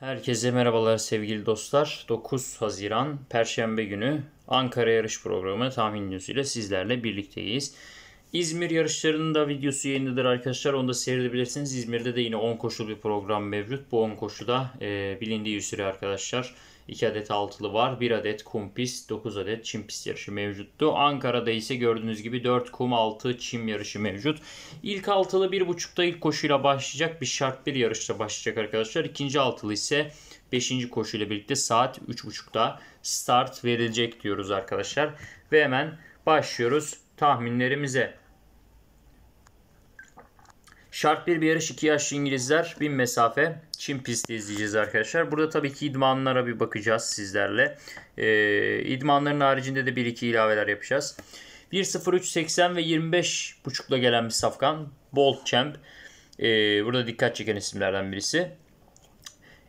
Herkese merhabalar sevgili dostlar. 9 Haziran Perşembe günü Ankara Yarış Programı tahmin ile sizlerle birlikteyiz. İzmir yarışlarının da videosu yayındadır arkadaşlar. Onu da seyredebilirsiniz. İzmir'de de yine 10 koşulu bir program mevcut. Bu 10 koşuda e, bilindiği üzere arkadaşlar 2 adet altılı var. 1 adet kum pist, 9 adet çim pist yarışı mevcuttu. Ankara'da ise gördüğünüz gibi 4 kum altı çim yarışı mevcut. İlk altılı 1.5'da ilk koşuyla başlayacak. Bir şart bir yarışta başlayacak arkadaşlar. İkinci altılı ise 5. koşuyla birlikte saat 3.30'da start verilecek diyoruz arkadaşlar. Ve hemen başlıyoruz tahminlerimize. Şart 1 bir yarış 2 yaşlı İngilizler 1000 mesafe Çin pisti izleyeceğiz arkadaşlar. Burada tabii ki idmanlara bir bakacağız sizlerle. Ee, idmanların haricinde de 1-2 ilaveler yapacağız. 1.03.80 ve 25.5'la gelen bir safkan. Bolt Champ. Ee, burada dikkat çeken isimlerden birisi.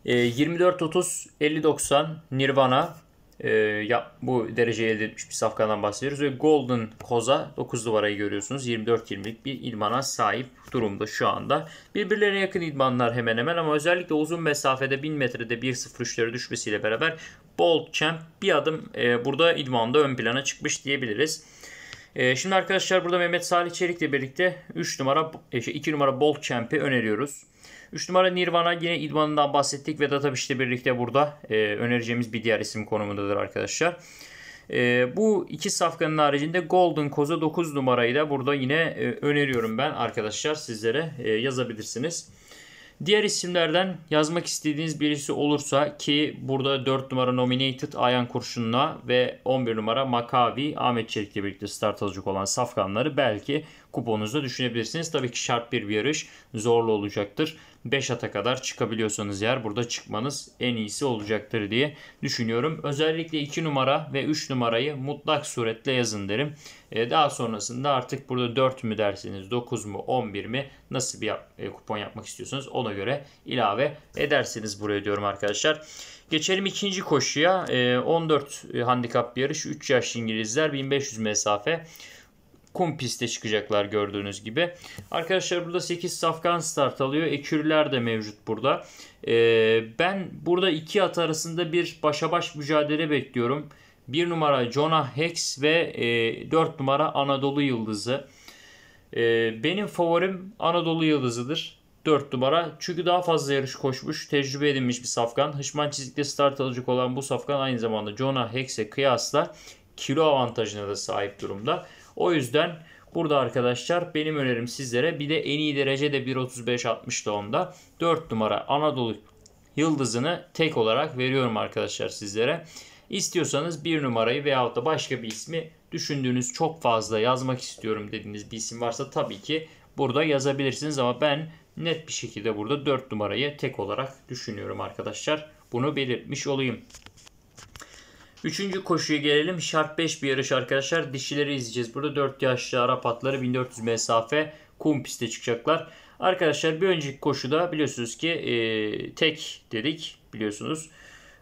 Ee, 24.30 50.90 Nirvana e, ya, bu dereceyi elde etmiş bir safkadan bahsediyoruz. Ve Golden Koza 9 numarayı görüyorsunuz. 24-20'lik bir ilmana sahip durumda şu anda. Birbirlerine yakın idmanlar hemen hemen ama özellikle uzun mesafede 1000 metrede 1.03'lere düşmesiyle beraber Bold Champ bir adım e, burada idmanda ön plana çıkmış diyebiliriz. Ee, şimdi arkadaşlar burada Mehmet Salih Çelik ile birlikte 3 numara, 2 e, şey, numara Bolt Champ'i öneriyoruz. 3 numara Nirvana yine idmanından bahsettik ve Databiş ile birlikte burada e, önereceğimiz bir diğer isim konumundadır arkadaşlar. E, bu iki safkanın haricinde Golden Koza 9 numarayı da burada yine öneriyorum ben arkadaşlar sizlere yazabilirsiniz. Diğer isimlerden yazmak istediğiniz birisi olursa ki burada 4 numara nominated Ayan Kurşun'la ve 11 numara Makavi Ahmet Çelik'le birlikte start alacak olan safkanları belki kuponunuzda düşünebilirsiniz. Tabii ki şart bir yarış zorlu olacaktır. 5 ata kadar çıkabiliyorsanız yer burada çıkmanız en iyisi olacaktır diye düşünüyorum. Özellikle 2 numara ve 3 numarayı mutlak suretle yazın derim. E, daha sonrasında artık burada 4 mü dersiniz, 9 mu, 11 mi nasıl bir yap, e, kupon yapmak istiyorsanız ona göre ilave edersiniz buraya diyorum arkadaşlar. Geçelim ikinci koşuya. 14 e, handikap yarış 3 yaş İngilizler 1500 mesafe kum piste çıkacaklar gördüğünüz gibi. Arkadaşlar burada 8 safkan start alıyor. Ekürler de mevcut burada. Ee, ben burada iki at arasında bir başa baş mücadele bekliyorum. 1 numara Jonah Hex ve e, numara Anadolu Yıldızı. E, benim favorim Anadolu Yıldızı'dır. 4 numara. Çünkü daha fazla yarış koşmuş, tecrübe edinmiş bir safkan. Hışman çizikte start alacak olan bu safkan aynı zamanda Jonah Hex'e kıyasla kilo avantajına da sahip durumda. O yüzden burada arkadaşlar benim önerim sizlere bir de en iyi derecede 1.35-60 doğumda 4 numara Anadolu yıldızını tek olarak veriyorum arkadaşlar sizlere. İstiyorsanız bir numarayı veyahut da başka bir ismi düşündüğünüz çok fazla yazmak istiyorum dediğiniz bir isim varsa tabii ki burada yazabilirsiniz ama ben net bir şekilde burada 4 numarayı tek olarak düşünüyorum arkadaşlar. Bunu belirtmiş olayım. Üçüncü koşuya gelelim. Şart 5 bir yarış arkadaşlar. Dişileri izleyeceğiz. Burada 4 yaşlı Arap atları 1400 mesafe kum pistte çıkacaklar. Arkadaşlar bir önceki koşuda biliyorsunuz ki e, tek dedik biliyorsunuz.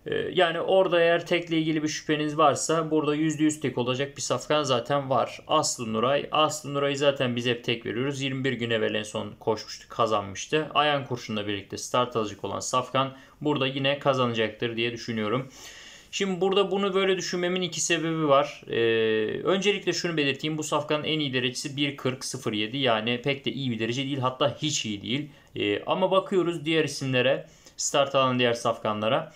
E, yani orada eğer tekle ilgili bir şüpheniz varsa burada %100 tek olacak bir safkan zaten var. Aslı Nuray. Aslı Nuray'ı zaten biz hep tek veriyoruz. 21 gün evvel en son koşmuştu kazanmıştı. Ayan kurşunla birlikte start alacak olan safkan burada yine kazanacaktır diye düşünüyorum. Şimdi burada bunu böyle düşünmemin iki sebebi var. Ee, öncelikle şunu belirteyim. Bu safkanın en iyi derecesi 1.40.07 yani pek de iyi bir derece değil. Hatta hiç iyi değil. Ee, ama bakıyoruz diğer isimlere. Start alan diğer safkanlara.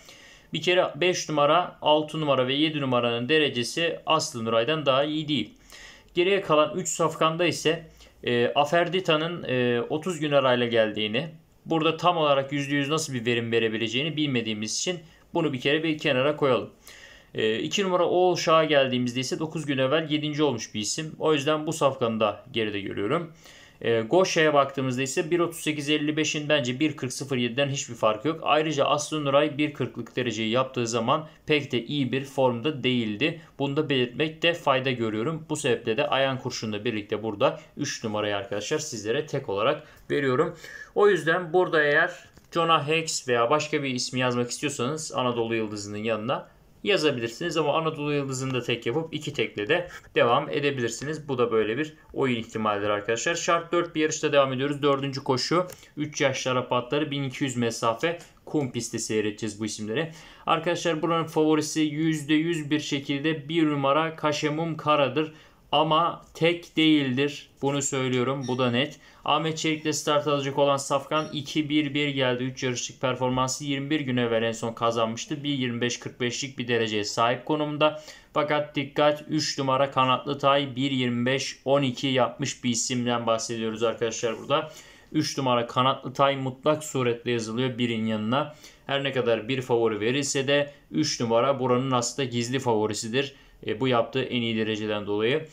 Bir kere 5 numara, 6 numara ve 7 numaranın derecesi Aslı Nuray'dan daha iyi değil. Geriye kalan 3 safkanda ise e, Aferdita'nın e, 30 gün arayla geldiğini, burada tam olarak %100 nasıl bir verim verebileceğini bilmediğimiz için bunu bir kere bir kenara koyalım. 2 ee, numara Oğul Şah'a geldiğimizde ise 9 gün evvel 7. olmuş bir isim. O yüzden bu safkanı da geride görüyorum. E, baktığımızda ise 1.38.55'in bence 1.40.07'den hiçbir farkı yok. Ayrıca Aslı Nuray 1.40'lık dereceyi yaptığı zaman pek de iyi bir formda değildi. Bunu da belirtmekte fayda görüyorum. Bu sebeple de Ayan Kurşun'la birlikte burada 3 numarayı arkadaşlar sizlere tek olarak veriyorum. O yüzden burada eğer Jonah Hex veya başka bir ismi yazmak istiyorsanız Anadolu Yıldızı'nın yanına yazabilirsiniz. Ama Anadolu Yıldızı'nı da tek yapıp iki tekle de devam edebilirsiniz. Bu da böyle bir oyun ihtimalidir arkadaşlar. Şart 4 bir yarışta devam ediyoruz. Dördüncü koşu 3 yaş şarapatları 1200 mesafe kum pisti seyredeceğiz bu isimleri. Arkadaşlar buranın favorisi %100 bir şekilde bir numara Kaşemum Kara'dır ama tek değildir. Bunu söylüyorum. Bu da net. Ahmet Çelik'le start alacak olan Safkan 2-1-1 geldi. 3 yarışlık performansı 21 güne evvel en son kazanmıştı. 1 1.25-45'lik bir dereceye sahip konumda. Fakat dikkat 3 numara kanatlı tay 1 25 12 yapmış bir isimden bahsediyoruz arkadaşlar burada. 3 numara kanatlı tay mutlak suretle yazılıyor birin yanına. Her ne kadar bir favori verilse de 3 numara buranın aslında gizli favorisidir. E, bu yaptığı en iyi dereceden dolayı.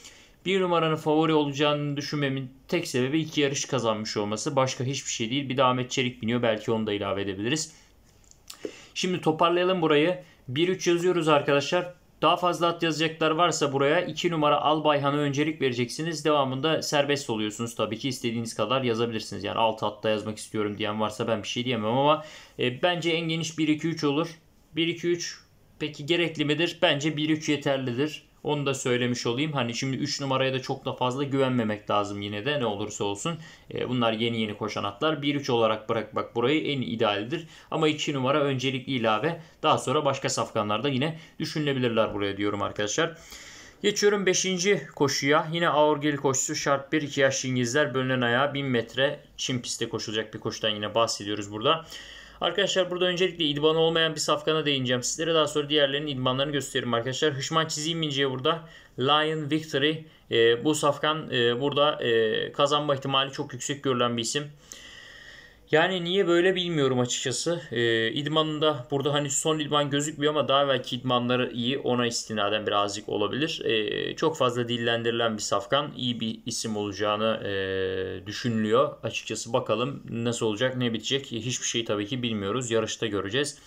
Bir numaranın favori olacağını düşünmemin tek sebebi iki yarış kazanmış olması. Başka hiçbir şey değil. Bir de Ahmet Çelik biniyor. Belki onu da ilave edebiliriz. Şimdi toparlayalım burayı. 1-3 yazıyoruz arkadaşlar. Daha fazla at yazacaklar varsa buraya 2 numara Albayhan'a öncelik vereceksiniz. Devamında serbest oluyorsunuz tabii ki istediğiniz kadar yazabilirsiniz. Yani 6 atta yazmak istiyorum diyen varsa ben bir şey diyemem ama e, bence en geniş 1-2-3 olur. 1-2-3 Peki gerekli midir? Bence 1-3 yeterlidir. Onu da söylemiş olayım. Hani şimdi 3 numaraya da çok da fazla güvenmemek lazım yine de ne olursa olsun. E, bunlar yeni yeni koşan atlar. 1-3 olarak bırak. Bak burayı en idealidir. Ama 2 numara öncelikli ilave. Daha sonra başka safkanlarda yine düşünülebilirler buraya diyorum arkadaşlar. Geçiyorum 5. koşuya. Yine Aurgel koşusu şart 1 2 yaşlı İngilizler bölünen ayağı 1000 metre çim pistte koşulacak bir koşudan yine bahsediyoruz burada. Arkadaşlar burada öncelikle idman olmayan bir safkana değineceğim. Sizlere daha sonra diğerlerinin idmanlarını gösteririm arkadaşlar. Hışman çizeyim inceye burada. Lion Victory. E, bu safkan e, burada e, kazanma ihtimali çok yüksek görülen bir isim. Yani niye böyle bilmiyorum açıkçası. E, ee, idmanında burada hani son idman gözükmüyor ama daha belki idmanları iyi ona istinaden birazcık olabilir. E, çok fazla dillendirilen bir safkan iyi bir isim olacağını e, düşünülüyor. Açıkçası bakalım nasıl olacak ne bitecek hiçbir şey tabii ki bilmiyoruz. Yarışta göreceğiz.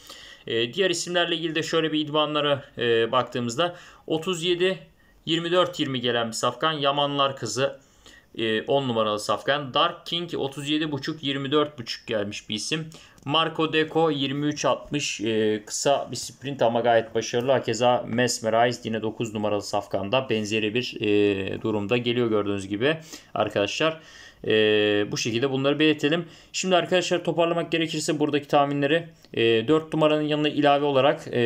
E, diğer isimlerle ilgili de şöyle bir idmanlara e, baktığımızda 37 24-20 gelen bir safkan Yamanlar kızı 10 ee, numaralı safkan. Dark King 37.5-24.5 gelmiş bir isim. Marco Deco 23.60 e, kısa bir sprint ama gayet başarılı. Hakeza Mesmerize yine 9 numaralı safkanda benzeri bir e, durumda geliyor gördüğünüz gibi arkadaşlar. E, bu şekilde bunları belirtelim. Şimdi arkadaşlar toparlamak gerekirse buradaki tahminleri e, 4 numaranın yanına ilave olarak e,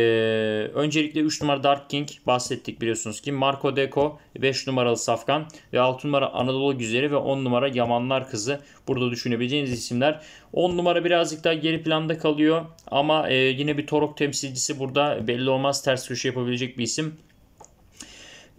öncelikle 3 numara Dark King bahsettik biliyorsunuz ki. Marco Deco 5 numaralı Safkan ve 6 numara Anadolu Güzeli ve 10 numara Yamanlar Kızı. Burada düşünebileceğiniz isimler. 10 numara birazcık daha geri planda kalıyor. Ama e, yine bir Torok temsilcisi burada belli olmaz ters köşe yapabilecek bir isim.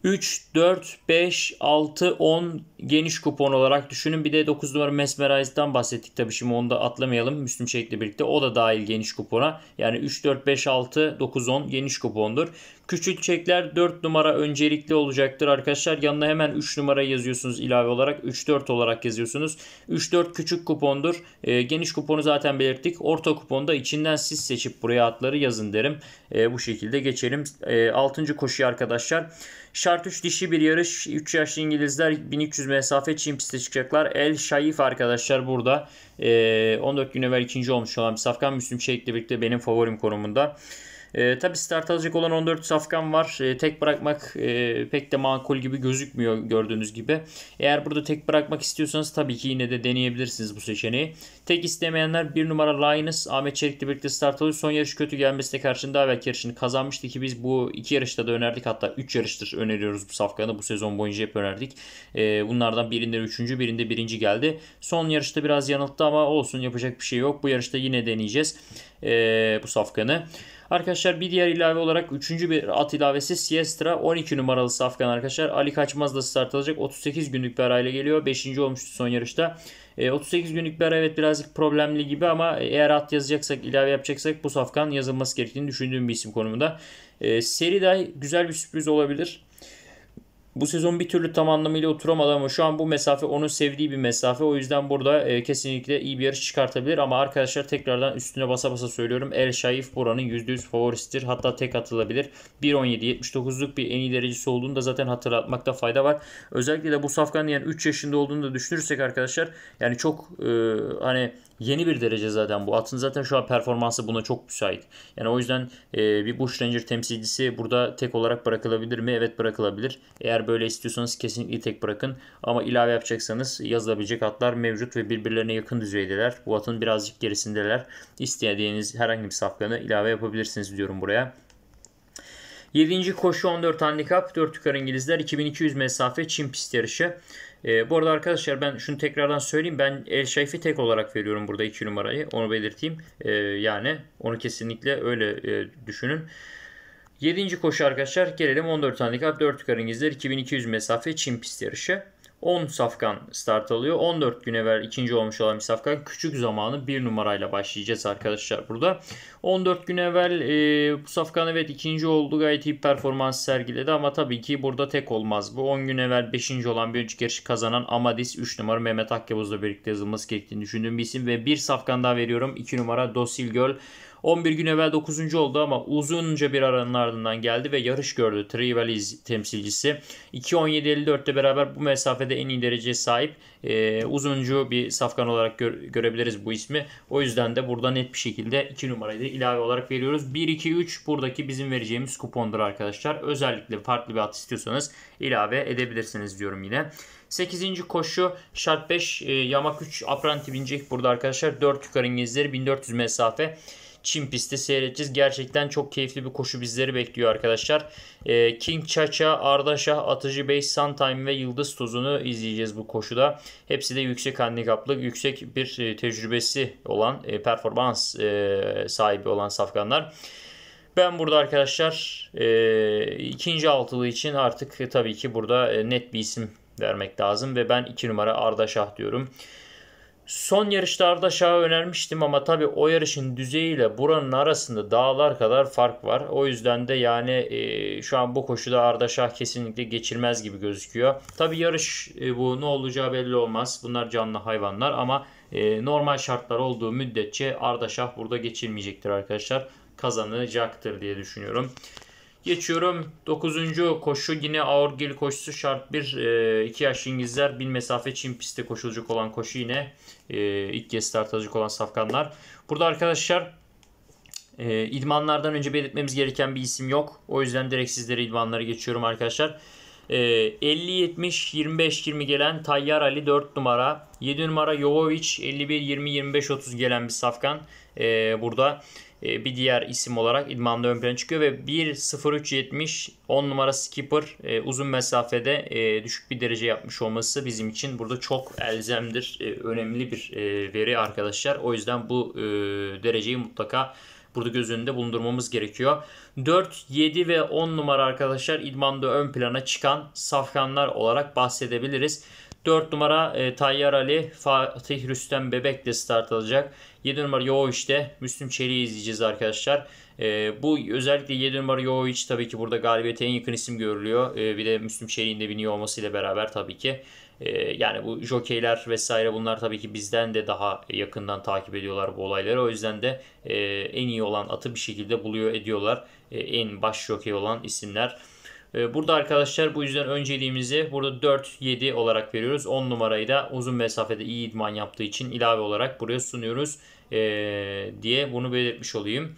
3, 4, 5, 6, 10 geniş kupon olarak düşünün. Bir de 9 numara Mesmerize'den bahsettik tabii şimdi onu da atlamayalım. Müslüm Çelik'le birlikte o da dahil geniş kupona. Yani 3, 4, 5, 6, 9, 10 geniş kupondur. Küçük çekler 4 numara öncelikli olacaktır arkadaşlar. Yanına hemen 3 numara yazıyorsunuz ilave olarak. 3-4 olarak yazıyorsunuz. 3-4 küçük kupondur. E, geniş kuponu zaten belirttik. Orta kuponda içinden siz seçip buraya atları yazın derim. E, bu şekilde geçelim. E, 6. koşu arkadaşlar. Şart 3 dişi bir yarış. 3 yaşlı İngilizler 1300 mesafe çim piste çıkacaklar. El Şayif arkadaşlar burada. E, ee, 14 gün evvel ikinci olmuş olan bir safkan Müslüm Şehit'le birlikte benim favorim konumunda. E, tabii start alacak olan 14 safkan var. E, tek bırakmak e, pek de makul gibi gözükmüyor gördüğünüz gibi. Eğer burada tek bırakmak istiyorsanız tabii ki yine de deneyebilirsiniz bu seçeneği. Tek istemeyenler 1 numara Linus Ahmet Çelik'le birlikte start alıyor. Son yarış kötü gelmesine karşın daha belki yarışını kazanmıştı ki biz bu iki yarışta da önerdik. Hatta 3 yarıştır öneriyoruz bu safkanı. Bu sezon boyunca hep önerdik. E, bunlardan birinde 3. birinde 1. geldi. Son yarışta biraz yanılttı ama olsun yapacak bir şey yok. Bu yarışta yine deneyeceğiz e, bu safkanı. Arkadaşlar bir diğer ilave olarak 3. bir at ilavesi Siestra 12 numaralı safkan arkadaşlar. Ali Kaçmaz da start alacak. 38 günlük bir arayla geliyor. 5. olmuştu son yarışta. 38 e, günlük bir ara evet birazcık problemli gibi ama eğer at yazacaksak ilave yapacaksak bu safkan yazılması gerektiğini düşündüğüm bir isim konumunda. E, Seriday güzel bir sürpriz olabilir. Bu sezon bir türlü tam anlamıyla oturamadı ama şu an bu mesafe onun sevdiği bir mesafe. O yüzden burada e, kesinlikle iyi bir yarış çıkartabilir ama arkadaşlar tekrardan üstüne basa basa söylüyorum. El Şaif buranın %100 favorisidir. Hatta tek atılabilir. 1.17.79'luk bir en iyi derecesi olduğunu da zaten hatırlatmakta fayda var. Özellikle de bu safkanın yani 3 yaşında olduğunu da düşünürsek arkadaşlar yani çok e, hani yeni bir derece zaten bu. Atın zaten şu an performansı buna çok müsait. Yani o yüzden e, bir Bush Ranger temsilcisi burada tek olarak bırakılabilir mi? Evet bırakılabilir. Eğer böyle istiyorsanız kesinlikle tek bırakın. Ama ilave yapacaksanız yazılabilecek atlar mevcut ve birbirlerine yakın düzeydeler. Bu atın birazcık gerisindeler. İstediğiniz herhangi bir safkanı ilave yapabilirsiniz diyorum buraya. 7. koşu 14 handikap 4 yukarı İngilizler 2200 mesafe Çin pist yarışı. E, bu arada arkadaşlar ben şunu tekrardan söyleyeyim. Ben El Şayfi tek olarak veriyorum burada 2 numarayı. Onu belirteyim. E, yani onu kesinlikle öyle e, düşünün. 7. koşu arkadaşlar gelelim 14 handikap 4 yukarı İngilizler 2200 mesafe Çin pist yarışı. 10 safkan start alıyor. 14 güne ver ikinci olmuş olan bir safkan. Küçük zamanı bir numarayla başlayacağız arkadaşlar burada. 14 gün evvel e, bu safkan evet ikinci oldu. Gayet iyi performans sergiledi ama tabii ki burada tek olmaz. Bu 10 gün evvel 5. olan bir önceki yarışı kazanan Amadis 3 numara Mehmet Akkabuz'la birlikte yazılması gerektiğini düşündüğüm bir isim. Ve bir safkan daha veriyorum. 2 numara Dosil Göl. 11 gün evvel 9. oldu ama uzunca bir aranın ardından geldi ve yarış gördü. Trivalis temsilcisi 2.17.54'te beraber bu mesafede en iyi dereceye sahip e, uzuncu bir safkan olarak gör, görebiliriz bu ismi. O yüzden de burada net bir şekilde 2 numarayı da ilave olarak veriyoruz. 1-2-3 buradaki bizim vereceğimiz kupondur arkadaşlar. Özellikle farklı bir at istiyorsanız ilave edebilirsiniz diyorum yine. 8. koşu şart 5 e, yamak 3 apranti binecek burada arkadaşlar. 4 yukarı İngilizleri 1400 mesafe. Çin pisti seyredeceğiz. Gerçekten çok keyifli bir koşu bizleri bekliyor arkadaşlar. E, King Chacha, Ardaşah, Atıcı Bey, Sun Time ve Yıldız Tuzunu izleyeceğiz bu koşuda. Hepsi de yüksek handikaplı, yüksek bir e, tecrübesi olan, e, performans e, sahibi olan safkanlar. Ben burada arkadaşlar e, ikinci altılı için artık tabii ki burada e, net bir isim vermek lazım ve ben 2 numara Arda Şah diyorum. Son yarışlarda Şah'ı önermiştim ama tabii o yarışın düzeyiyle buranın arasında dağlar kadar fark var. O yüzden de yani e, şu an bu koşuda Ardaşah kesinlikle geçilmez gibi gözüküyor. Tabii yarış e, bu ne olacağı belli olmaz. Bunlar canlı hayvanlar ama e, normal şartlar olduğu müddetçe Ardaşah burada geçilmeyecektir arkadaşlar. Kazanacaktır diye düşünüyorum. Geçiyorum 9. koşu yine Aurgil koşusu şart 1. 2 e, yaş İngilizler 1000 mesafe Çin pistte koşulacak olan koşu yine e, ilk kez start alacak olan safkanlar. Burada arkadaşlar e, idmanlardan önce belirtmemiz gereken bir isim yok. O yüzden direkt sizlere idmanları geçiyorum arkadaşlar. E, 50-70-25-20 gelen Tayyar Ali 4 numara. 7 numara Jovovic 51-20-25-30 gelen bir safkan e, burada. E, bir diğer isim olarak idmanda ön plana çıkıyor ve 1.03.70 10 numara skipper e, uzun mesafede e, düşük bir derece yapmış olması bizim için burada çok elzemdir. Önemli bir veri arkadaşlar. O yüzden bu dereceyi mutlaka burada göz önünde bulundurmamız gerekiyor. 4, 7 ve 10 numara arkadaşlar idmanda ön plana çıkan safkanlar olarak bahsedebiliriz. 4 numara e, Tayyar Ali, Fatih Rüstem Bebek de start alacak. 7 numara Jović'te Müslüm Çelik'i izleyeceğiz arkadaşlar. E, bu özellikle 7 numara Jović tabii ki burada galibiyete en yakın isim görülüyor. E, bir de Müslüm Çelik'in de biniyor olmasıyla beraber tabii ki. E, yani bu jokeyler vesaire bunlar tabii ki bizden de daha yakından takip ediyorlar bu olayları. O yüzden de e, en iyi olan atı bir şekilde buluyor ediyorlar. E, en baş jokey olan isimler. Ee, burada arkadaşlar bu yüzden önceliğimizi burada 4-7 olarak veriyoruz. 10 numarayı da uzun mesafede iyi idman yaptığı için ilave olarak buraya sunuyoruz ee, diye bunu belirtmiş olayım.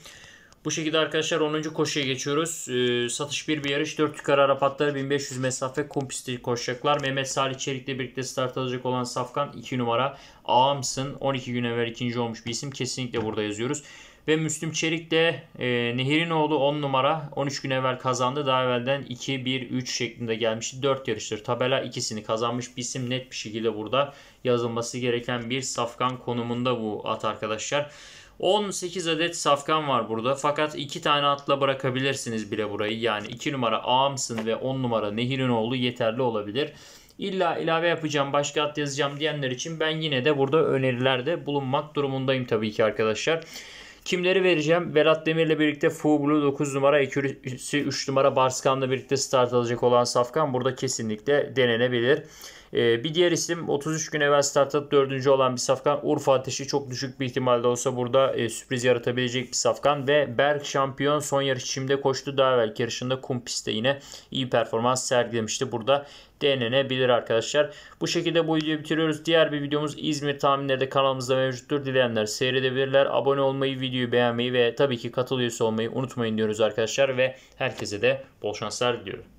Bu şekilde arkadaşlar 10. koşuya geçiyoruz. Ee, satış 1 bir yarış 4 yukarı Arap atları 1500 mesafe kum koşacaklar. Mehmet Salih Çelik'le birlikte start alacak olan Safkan 2 numara. Ağamsın 12 gün evvel ikinci olmuş bir isim. Kesinlikle burada yazıyoruz. Ve Müslüm Çelik de e, Nehir'in oğlu 10 numara 13 gün evvel kazandı. Daha evvelden 2-1-3 şeklinde gelmişti. 4 yarıştır. Tabela ikisini kazanmış bir isim net bir şekilde burada yazılması gereken bir safkan konumunda bu at arkadaşlar. 18 adet safkan var burada. Fakat 2 tane atla bırakabilirsiniz bile burayı. Yani 2 numara Ağamsın ve 10 numara Nehir'in oğlu yeterli olabilir. İlla ilave yapacağım, başka at yazacağım diyenler için ben yine de burada önerilerde bulunmak durumundayım tabii ki arkadaşlar. Kimleri vereceğim? Berat Demir'le birlikte Fublu 9 numara, Ekürisi 3 numara Barskan'la birlikte start alacak olan Safkan burada kesinlikle denenebilir. Ee, bir diğer isim 33 gün evvel start alıp 4. olan bir Safkan. Urfa Ateşi çok düşük bir ihtimalde olsa burada e, sürpriz yaratabilecek bir Safkan. Ve Berk şampiyon son yarış içimde koştu. Daha evvel yarışında kum pistte yine iyi performans sergilemişti. Burada denenebilir arkadaşlar. Bu şekilde bu videoyu bitiriyoruz. Diğer bir videomuz İzmir tahminleri de kanalımızda mevcuttur. Dileyenler seyredebilirler. Abone olmayı, videoyu beğenmeyi ve tabii ki katıl olmayı unutmayın diyoruz arkadaşlar ve herkese de bol şanslar diliyorum.